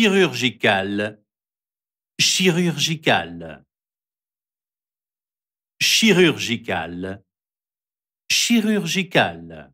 chirurgical, chirurgical, chirurgical, chirurgical.